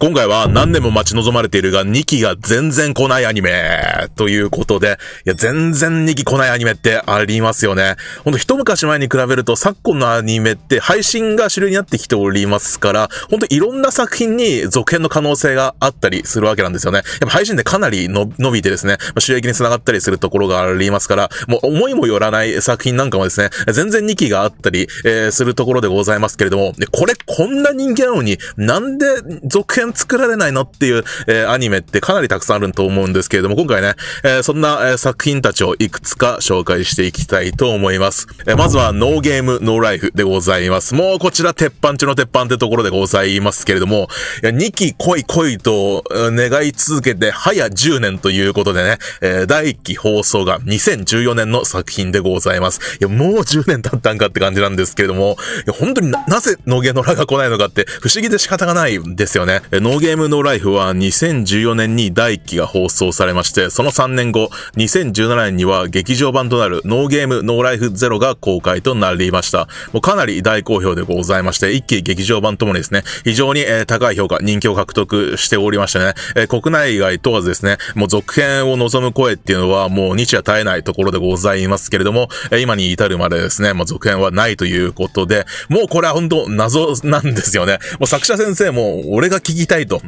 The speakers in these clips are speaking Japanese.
今回は何年も待ち望まれているが、2期が全然来ないアニメということで、いや、全然2期来ないアニメってありますよね。ほんと一昔前に比べると、昨今のアニメって配信が主流になってきておりますから、ほんといろんな作品に続編の可能性があったりするわけなんですよね。やっぱ配信でかなり伸びてですね、収益につながったりするところがありますから、もう思いもよらない作品なんかもですね、全然2期があったり、えするところでございますけれども、これこんな人気なのに、なんで続編然作られないのっていう、えー、アニメってかなりたくさんあると思うんですけれども、今回ね、えー、そんな、えー、作品たちをいくつか紹介していきたいと思います。えー、まずは、ノーゲーム、ノーライフでございます。もうこちら、鉄板中の鉄板ってところでございますけれども、いや2期い恋いと願い続けて、早10年ということでね、えー、第1期放送が2014年の作品でございます。いや、もう10年経ったんかって感じなんですけれども、いや本当にな、なぜ、ノゲノラが来ないのかって不思議で仕方がないんですよね。ノーゲームノーライフは2014年に第1期が放送されまして、その3年後、2017年には劇場版となるノーゲームノーライフゼロが公開となりました。もうかなり大好評でございまして、1期劇場版ともにですね、非常に、高い評価、人気を獲得しておりましてね、え国内外問わずですね、もう続編を望む声っていうのはもう日夜絶えないところでございますけれども、え今に至るまでですね、もう続編はないということで、もうこれは本当謎なんですよね。もう作者先生も俺が聞ききたいと、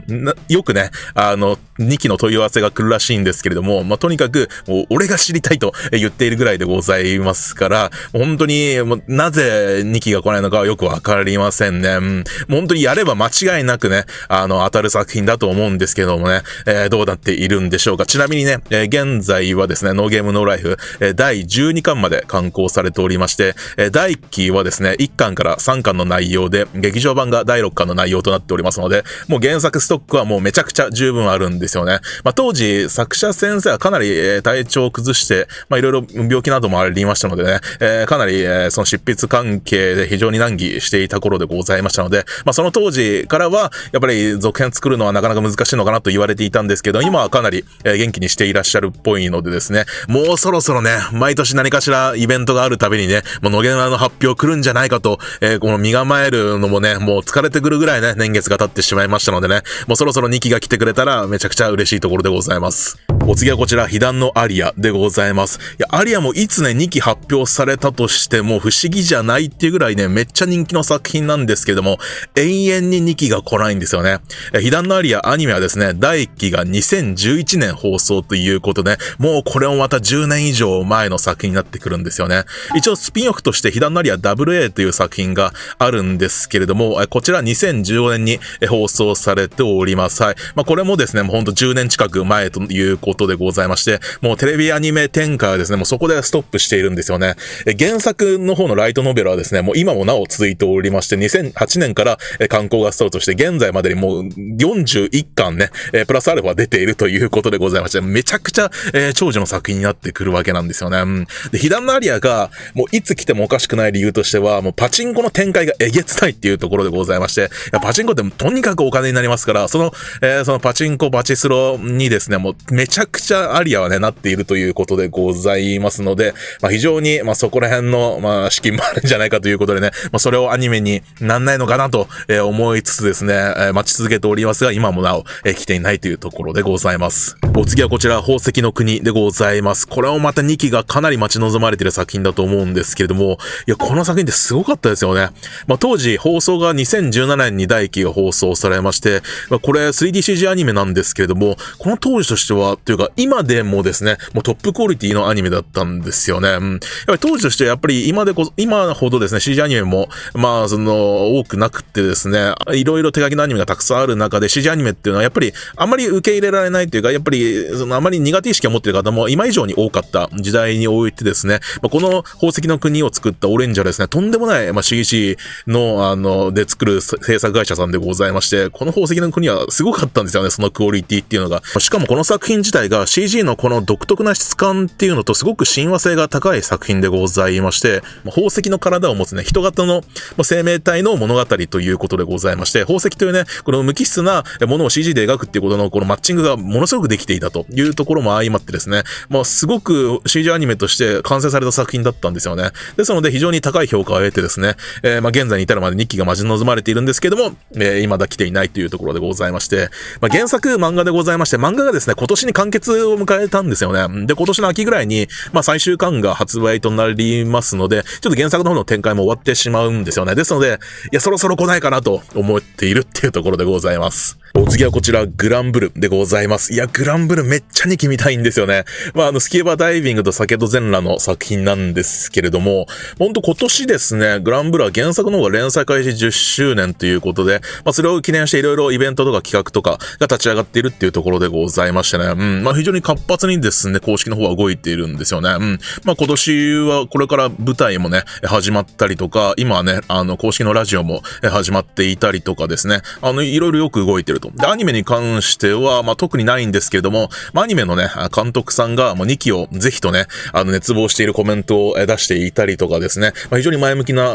よくね、あの、2期の問い合わせが来るらしいんですけれども、まあ、とにかく、もう俺が知りたいと言っているぐらいでございますから、本当に、なぜ2期が来ないのかはよくわかりませんね。うん、本当にやれば間違いなくね、あの、当たる作品だと思うんですけどもね、えー、どうなっているんでしょうか。ちなみにね、えー、現在はですね、ノーゲームノーライフ、えー、第12巻まで刊行されておりまして、えー、第1期はですね、1巻から3巻の内容で、劇場版が第6巻の内容となっておりますので、もう原作ストックはもうめちゃくちゃ十分あるんで、ですよね。まあ、当時、作者先生はかなり体調を崩して、まあ、いろいろ病気などもありましたのでね、えー、かなり、えその執筆関係で非常に難儀していた頃でございましたので、まあ、その当時からは、やっぱり続編作るのはなかなか難しいのかなと言われていたんですけど、今はかなり、え元気にしていらっしゃるっぽいのでですね、もうそろそろね、毎年何かしらイベントがあるたびにね、もう野毛の発表来るんじゃないかと、えー、この身構えるのもね、もう疲れてくるぐらいね、年月が経ってしまいましたのでね、もうそろそろ2期が来てくれたらめちゃくちゃくちゃ嬉しいところでございます。お次はこちら、被弾のアリアでございます。いや、アリアもいつね、2期発表されたとしても不思議じゃないっていうぐらいね、めっちゃ人気の作品なんですけども、永遠に2期が来ないんですよね。被弾のアリアアニメはですね、第1期が2011年放送ということで、もうこれもまた10年以上前の作品になってくるんですよね。一応スピンオフとして被弾のアリア WA という作品があるんですけれども、こちら2015年に放送されております。はい。まあ、これもですね、もうほんと10年近く前ということことでございまして、もうテレビアニメ展開はですね、もうそこでストップしているんですよね。原作の方のライトノベルはですね、もう今もなお続いておりまして、2008年から観光がスタートして、現在までにもう41巻ね、プラスアルファ出ているということでございまして、めちゃくちゃ、えー、長寿の作品になってくるわけなんですよね。うん、で、ヒダンナリアが、もういつ来てもおかしくない理由としては、もうパチンコの展開がえげつないっていうところでございまして、いやパチンコってとにかくお金になりますから、その、えー、そのパチンコ、バチスロにですね、もうめちゃゃくちゃアリアはね、なっているということでございますので、まあ、非常に、まあ、そこら辺の、まあ、資金もあるんじゃないかということでね、まあ、それをアニメになんないのかなと、え思いつつですね、え待ち続けておりますが、今もなお、え来ていないというところでございます。お次はこちら、宝石の国でございます。これもまた2期がかなり待ち望まれてる作品だと思うんですけれども、いや、この作品ってすごかったですよね。まあ、当時、放送が2017年に第1期が放送されまして、まあ、これ 3DCG アニメなんですけれども、この当時としては、というか、今でもですね、もうトップクオリティのアニメだったんですよね。うん。やっぱり当時としては、やっぱり今でこ今ほどですね、CG アニメも、まあ、その、多くなくてですね、いろいろ手書きのアニメがたくさんある中で、CG アニメっていうのは、やっぱり、あまり受け入れられないというか、やっぱりそのあまり苦手意識を持っている方も今以上に多かった時代においてですね、まあ、この宝石の国を作ったオレンジはですね、とんでもない、まあ、c g の、あの、で作る制作会社さんでございまして、この宝石の国はすごかったんですよね、そのクオリティっていうのが。しかもこの作品自体が CG のこの独特な質感っていうのとすごく親和性が高い作品でございまして、宝石の体を持つね、人型の生命体の物語ということでございまして、宝石というね、この無機質なものを CG で描くっていうことのこのマッチングがものすごくできていたというところも相まってですね、まあ、すごく CG アニメとして完成された作品だったんですよね。ですので、非常に高い評価を得てですね、えー、まあ、現在に至るまで2期が待ち望まれているんですけども、えー、未だ来ていないというところでございまして、まあ、原作漫画でございまして、漫画がですね、今年に完結を迎えたんですよね。で、今年の秋ぐらいに、まあ、最終巻が発売となりますので、ちょっと原作の方の展開も終わってしまうんですよね。ですので、いや、そろそろ来ないかなと思っているっていうところでございます。お次はこちら、グランブルでございます。いや、グランブルめっちゃに決めたいんですよね。まあ、あの、スキューバダイビングとサドゼ全裸の作品なんですけれども、ほんと今年ですね、グランブルは原作の方が連載開始10周年ということで、まあ、それを記念していろいろイベントとか企画とかが立ち上がっているっていうところでございましてね、うん、まあ、非常に活発にですね、公式の方は動いているんですよね。うん、まあ、今年はこれから舞台もね、始まったりとか、今ね、あの、公式のラジオも始まっていたりとかですね、あの、いろいろよく動いてると。で、アニメに関しては、まあ、特にないんですけれども、まあ、アニメのね、監督さんが、もう2期をぜひとね、あの、熱望しているコメントを出していたりとかですね、まあ、非常に前向きな、え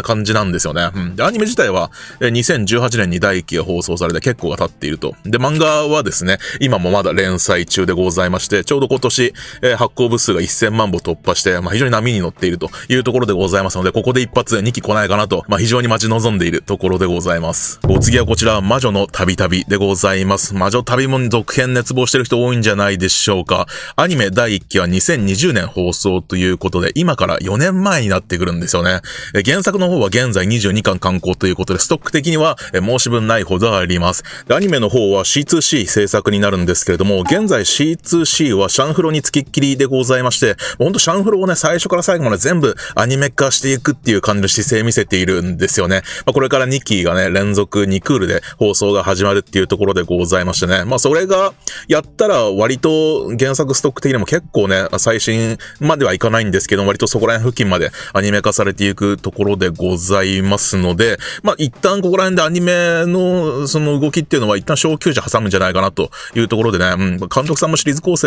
ー、感じなんですよね。うん。で、アニメ自体は、2018年に第1期が放送されて結構が経っていると。で、漫画はですね、今もまだ連載中でございまして、ちょうど今年、えー、発行部数が1000万部突破して、まあ、非常に波に乗っているというところでございますので、ここで一発2期来ないかなと、まあ、非常に待ち望んでいるところでございます。お次はこちら、魔女のたびたびでございます。魔女旅も続編熱望してる人多いんじゃないでしょうか。アニメ第1期は2020年放送ということで、今から4年前になってくるんですよね。原作の方は現在22巻刊行ということで、ストック的には申し分ないほどあります。アニメの方は C2C 制作になるんですけれども、現在 C2C はシャンフロに付きっきりでございまして、ほんとシャンフロをね、最初から最後まで全部アニメ化していくっていう感じの姿勢見せているんですよね。まあ、これから2期がね、連続2クールで放送が始まるっていうところでございましてね。まあそれがやったら割と原作ストック的にも結構ね、最新まではいかないんですけど、割とそこら辺付近までアニメ化されていくところでございますので、まあ一旦ここら辺でアニメのその動きっていうのは一旦小休止挟むんじゃないかなというところでね、うん、監督さんもシリーズ構成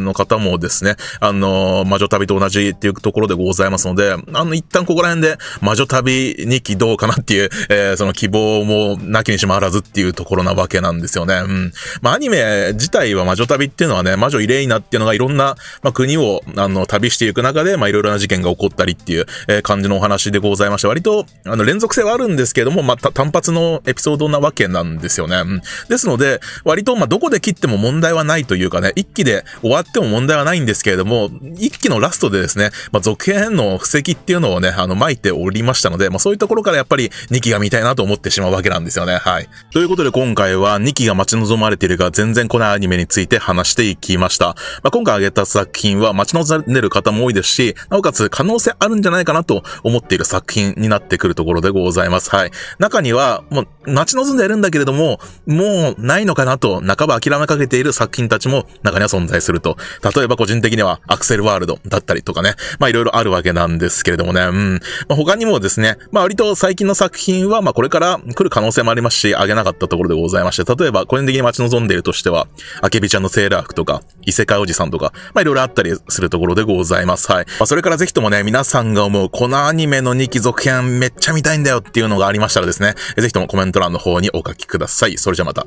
の方もですね、あの、魔女旅と同じっていうところでございますので、あの一旦ここら辺で魔女旅2期どうかなっていう、えー、その希望もなきにしもあらずっていうところなわわけなんですよね。うん。まあ、アニメ自体は魔女旅っていうのはね、魔女イレイナっていうのがいろんな、まあ、国を、あの、旅していく中で、まあ、いろいろな事件が起こったりっていう、えー、感じのお話でございまして、割と、あの、連続性はあるんですけども、まあ、単発のエピソードなわけなんですよね。うん。ですので、割と、まあ、どこで切っても問題はないというかね、一期で終わっても問題はないんですけれども、一期のラストでですね、まあ、続編の布石っていうのをね、あの、巻いておりましたので、まあ、そういうところからやっぱり2期が見たいなと思ってしまうわけなんですよね。はい。ということで、今回回は2期が待ち望まれているが全然来ないアニメについて話していきました。まあ、今回挙げた作品は待ち望んでる方も多いですし、なおかつ可能性あるんじゃないかなと思っている作品になってくるところでございます。はい。中には、もう待ち望んでいるんだけれども、もうないのかなと半ば諦めかけている作品たちも中には存在すると。例えば個人的にはアクセルワールドだったりとかね、まあいろいろあるわけなんですけれどもね、うん。まあ、他にもですね、まあ割と最近の作品はまあこれから来る可能性もありますし、あげなかったところでございます。ございまして、例えば、個人的に待ち望んでいるとしては、あけびちゃんのセーラー服とか、異世界おじさんとか、まあ、いろいろあったりするところでございます。はい。まあ、それからぜひともね、皆さんが思う、このアニメの2期続編めっちゃ見たいんだよっていうのがありましたらですね、ぜひともコメント欄の方にお書きください。それじゃまた。